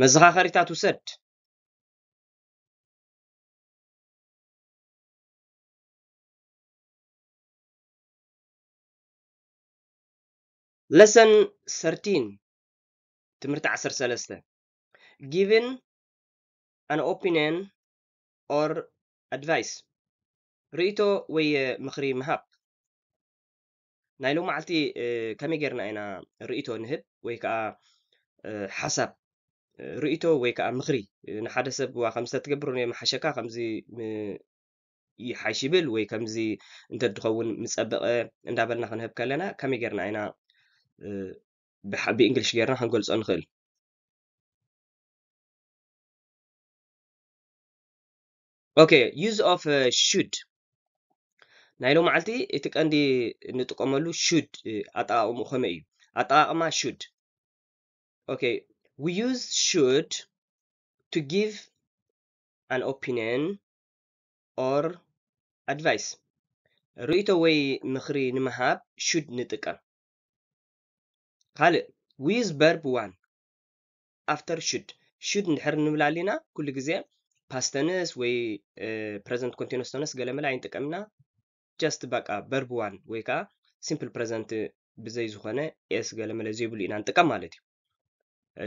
መዘኻኸሪታት ውሰድ lesson 13 تمرت عصر سلسته given an opinion or advice ريتو وي مخري مهاب نايلو معلتي آه، كمي جرنا اينا ريتو نهب ويكا آه، حسب ርእቶ ወይ ከዓ ምክሪ ንሓደ ሰብ ዋ ከምዚ ተትገብር መሓሸካ ከምዚ ይሓሽ ይብል ወይ ከምዚ እንተድኸውን ምፀበቐ እንዳበልና ክንህብ ከለና ከመይ ጌርና ኢና ብእንግሊሽ ጌርና ክንገልፆ ንኽእል ኦኬ ዩዝ ኦፍ ሹድ ናይ ሎ መዓልቲ እቲ ቀንዲ ንጥቀመሉ ሹድ ኣጠቃቅሙ ከመይ እዩ ኣጠቃቅማ ሹድ ኦኬ we use should to give an opinion or advice ርእቶ ወይ ምኽሪ ንምሃብ ሹድ ንጥቀም ካልእ ዊዝ በርብ ዋን ኣፍተር ሹድ ሹድ ንድሕር ንብል ኣሊና ኩሉ ግዜ ፓስተንስ ወይ ፕረዘንት ኮንቲነስ ተነስ ገለመላ ኣይንጥቀምና ጀስት በቃ በርብ ዋን ወይ ከዓ ሲምፕል ፕረዘንት ብዘይ ዝኾነ ኤስ ገለመለ ዘይብሉ ኢና ንጥቀም ማለት እዩ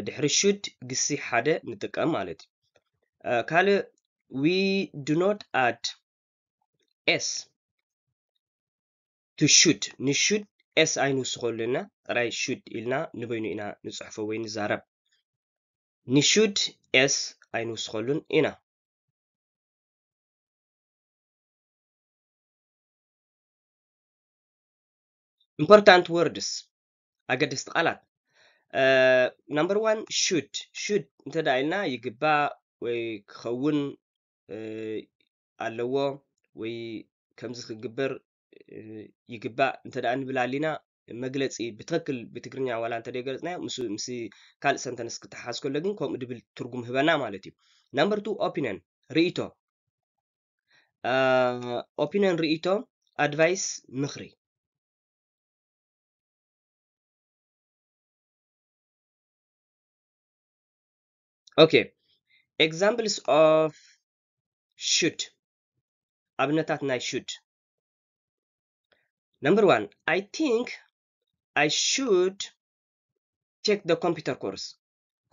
ድሕሪ ሹድ ግሲ ሓደ ንጥቀም ማለት እዩ ካልእ ዊ ዱ ኖት ኣድ ኤስ ቱ ሹድ ንሹድ ኤስ ኣይንውስኸሉና ጥራይ ሹድ ኢልና ንበይኑ ኢና ንፅሕፎ ወይ ንዛረብ ንሹድ ኤስ ኣይንውስኸሉን ኢና ኢምፖርታንት ወርድስ ኣገደስቲ ቃላት ናምበር ዋን ሹድ ሹድ እንተዳ ኢልና ይግባእ ወይ ክኸውን ኣለዎ ወይ ከምዚ ክግበር ይግባእ እንተደኣ ንብል ኣሊና መግለፂ ብትክክል ብትግርኛ ዋላ እንተደይ ገለፅናዮ ምስ ካልእ ሰንተንስ ክተሓዝ ከሎ ግን ከምኡ ድብል ትርጉም ህበና ማለት እዩ ናምበር ቱ ኦፒኒን ርእቶ ኦፒኒን ርእቶ ኣድቫይስ ምኽሪ ኦኬ ኤግዛምፕልስ ኦፍ ሹድ ኣብነታት ናይ ሹድ ነምበር ዋን ኣይ ቲንክ ኣይ ሹድ ቼክ ደ ኮምፒውተር ኮርስ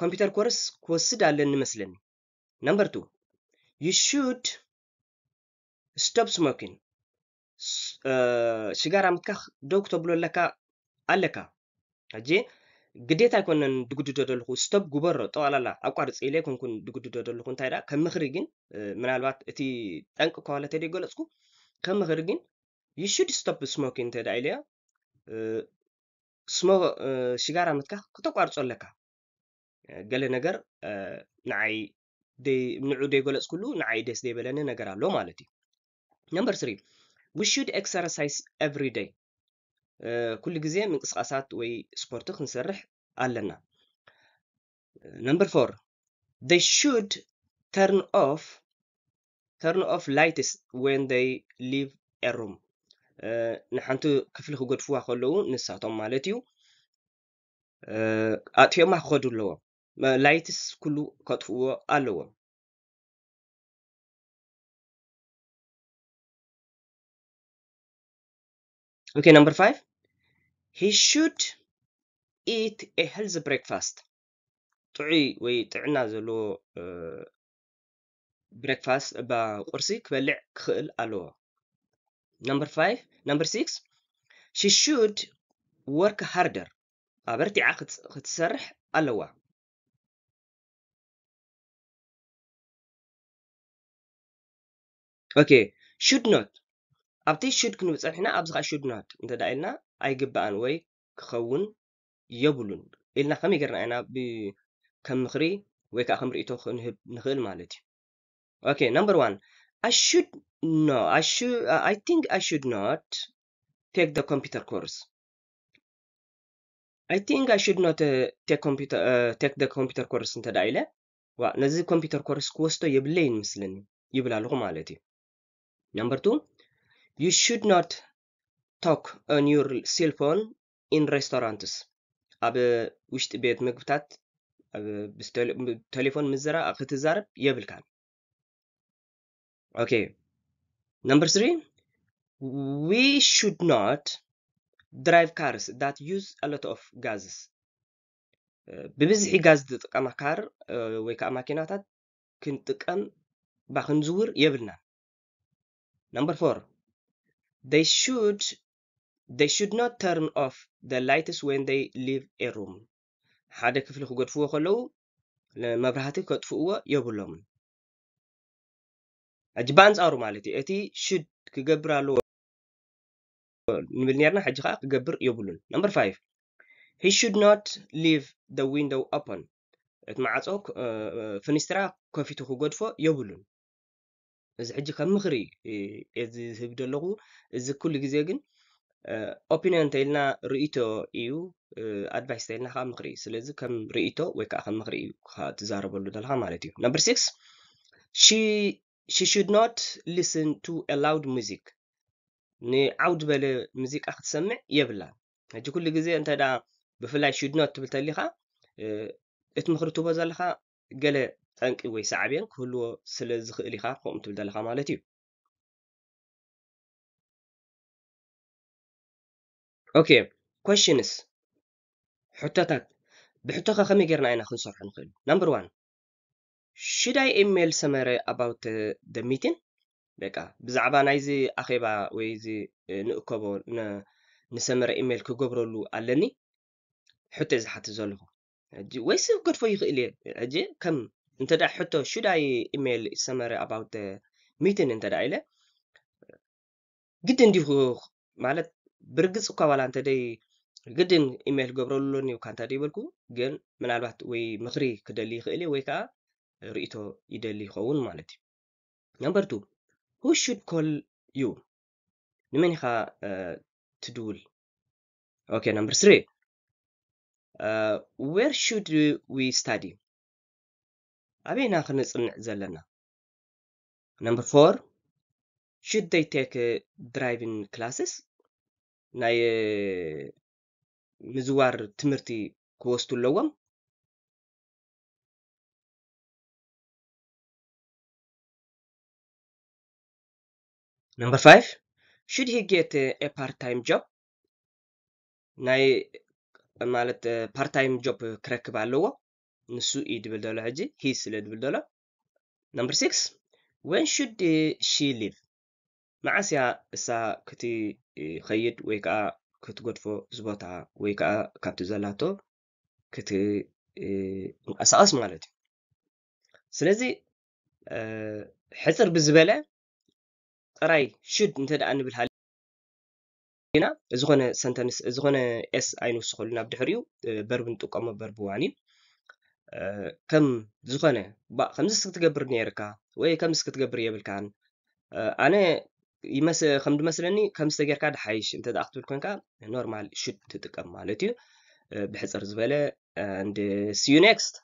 ኮምፒውተር ኮርስ ክወስድ አለን ይመስለኒ ነምበር ቱ ዩ ሹድ ስቶፕ ስሞኪን ሽጋራ ምትካኽ ደው ክተብሎ ኣለካ ኣለካ ሕጂ ግዴታ ኣይኮነን ድጉድዶ ዘለኹ ስቶፕ ጉበሮ ጠቕላላ ኣቋርፂ ኢለ ኮንኩን ድጉድዶ ዘለኹ እንታይ ዳ ከም ምኽሪ ግን ምናልባት እቲ ጠንቂ ከባለ ተደ ይገለፅኩ ከም ምኽሪ ግን ይሹድ ስቶፕ ስሞኪ እንተ ዳ ኢለዮ ስሞ ሽጋራ ምትካ ክተቋርፆ ኣለካ ገለ ነገር ንዓይ ንዑ ደይገለፅ ኩሉ ንዓይ ደስ ዘይበለኒ ነገር ኣሎ ማለት እዩ ነምበር ስሪ ዊ ሹድ ኤክሰርሳይዝ ኤቭሪ ደይ ኩሉ ግዜ ምንቅስቃሳት ወይ ስፖርቱ ክንሰርሕ ኣለና ነምበር ፎር they should turn off turn off lights when they leave a room ንሓንቲ ክፍሊ ክገድፍዋ ከለዉ ንሳቶም ማለት እዩ ኣጥፊኦማ ክኸዱ ኣለዎም ላይትስ ኩሉ ከጥፍዎ ኣለዎም Okay, number five. he should eat a healthy breakfast ጥዑይ ወይ ጥዕና breakfast با قرسي كبلع كخل الو number 5 number 6 she should work harder ኣበርቲዓ ክትሰርሕ الو ኦኬ should not. ኣብቲ ሹድ ክንብፀንሕና ኣብዚ ابزغ should not انت دايلنا ኣይግባእን ወይ ክኸውን የብሉን ኢልና ከመይ ጌርና ኢና ከም ምክሪ ወይ ከዓ ከም ርእቶ ክንህብ ንኽእል ማለት እዩ ኦኬ ነምበር ዋን I should no I should I think I should not take the computer course I think I should not uh, take computer uh, take the computer course እንተዳ ኢለ ዋ ነዚ ኮምፒውተር ኮርስ ክወስዶ የብለይን ምስልኒ ይብል ኣለኹ ማለት እዩ ነምበር ቱ ዩ ሹድ ኖት ቶክ ኒውር ሲልፎን ኢን ሬስቶራንትስ ኣብ ውሽጢ ቤት ምግብታት ቴሌፎን ምዝራ ክትዛረብ የብልካ ኦኬ ነምበር ስሪ ዊ ሹድ ኖት ድራይቭ ካርስ ዳት ዩዝ ኣሎት ኦፍ ጋዝስ ብብዝሒ ጋዝ ዝጥቀማ ካር ወይ ከዓ ማኪናታት ክንጥቀም ባ ክንዝውር የብልናን ነምበር ፎር ደይ ሹድ They should not turn off the lights when they leave a room ሓደ ክፍሊ ክገድፍዎ ከለዉ መብራህቲ ከጥፍእዎ የብሎምን ሕጂ በኣንፃሩ ማለት እዩ እቲ ሽድ ክገብር ኣለዎ ንብል ነርና ሕጂ ከዓ ክገብር የብሉን ነምበር 5 ሂ ሹድ ኖት ሊቭ ደ ዊንዶው ኦፐን እቲ ማዕፆ ፍኒስትራ ከፊቱ ክገድፎ የብሉን እዚ ሕጂ ከም ምክሪ እየ ዝህብ ዘለኹ እዚ ኩሉ ግዜ ግን ኦፒንዮን እንተኢልና ርእቶ እዩ ኣድቫይስ እንተኢልና ከዓ ምክሪ እዩ ስለዚ ከም ርእቶ ወይ ከዓ ከም ምክሪ እዩ ትዛረበሉ ዘለካ ማለት እዩ ነምበር ሲክስ ሺ ሹድ ኖት ሊስን ቱ ኣላውድ ሙዚክ ንዓውድ በለ ሙዚቃ ክትሰምዕ የብላን ሕጂ ኩሉ ግዜ እንተ ዳ ብፍላይ ሹድ ኖት ትብል ተሊካ እቲ ምክሪ ትቦ ዘለካ ገለ ጠንቂ ወይ ሳዕብየን ክህልዎ ስለ ዝኽእል ኢካ ከምኡ ትብል ዘለካ ማለት እዩ okay questions ሕቶታት ብሕቶኻ ከመይ ጌርና ኢና ክንሰርሖ ንኽእል ናምበር ዋን ሽድ ኣይ ኢሜል ሰመረ ኣባውት ደ ሚቲን ደቃ ብዛዕባ ናይዚ ኣኼባ ወይ ዚ ንእከቦ ንሰመረ ኢሜል ክገብረሉ ኣለኒ ሕቶ ዝሓቲ ዘለኹ ሕጂ ወይስ ክገድፎ ይኽእል እየ ሕጂ ከም እንተዳ ሕቶ ሽድ ኣይ ኢሜል ሰመረ ኣባውት ሚቲን እንተዳ ኢለ ግድ እንዲሁ ማለት ብርግጽ እኳ ባላንተደይ ግድን ኢሜይል ገብረሉሎን የብካ እንታደ ይበልኩ ግን ምናልባት ወይ ምክሪ ክደሊ ይኽእል ወይ ከዓ ርእቶ ይደሊ ይኸውን ማለት እዩ ነምበር ቱ ሁ ሹድ ኮል ዩ ንመን ኢኻ ትድውል ኦኬ ነምበር ስሪ ዌር ሹድ ዊ ስታዲ ኣበይና ክንፅንዕ ዘለና ነምበር ፎር ሹድ ደይ ቴክ ድራይቪንግ ክላስስ ናይ ምዝዋር ትምህርቲ ክወስቱ ኣለዎም ነምበር 5 ሽድ he get a part ናይ ማለት ፓርታይም ጆብ ክረክብ ኣለዎ ንሱ እዩ ድብል ዘሎ ሕጂ ሂ ስለ ድብል ዘሎ ነምበር 6 ወን ሹድ ሺ ሊቭ معاسيا اسا كتي خيد ويكا كتغدفو زبوتا ويكا كابتو زالاتو كتي اسا اس مالت سلازي حسر بالزبالة راي شد انت دا انبل هالي هنا ازغونا سنتنس ازغونا اس اينو سخولنا بدحريو بربن توقاما بربواني كم زغونا با خمزي سكتغبر نيركا وي كم سكتغبر يبل كان انا ይመስ ከም ድመስለኒ ከም ዝተጌርካ ድሓይሽ እንተ ክትብል ኮንካ ኖርማል ሹድ ትጥቀም ማለት እዩ ብሕፅር ዝበለ ንድ ስዩ ኔክስት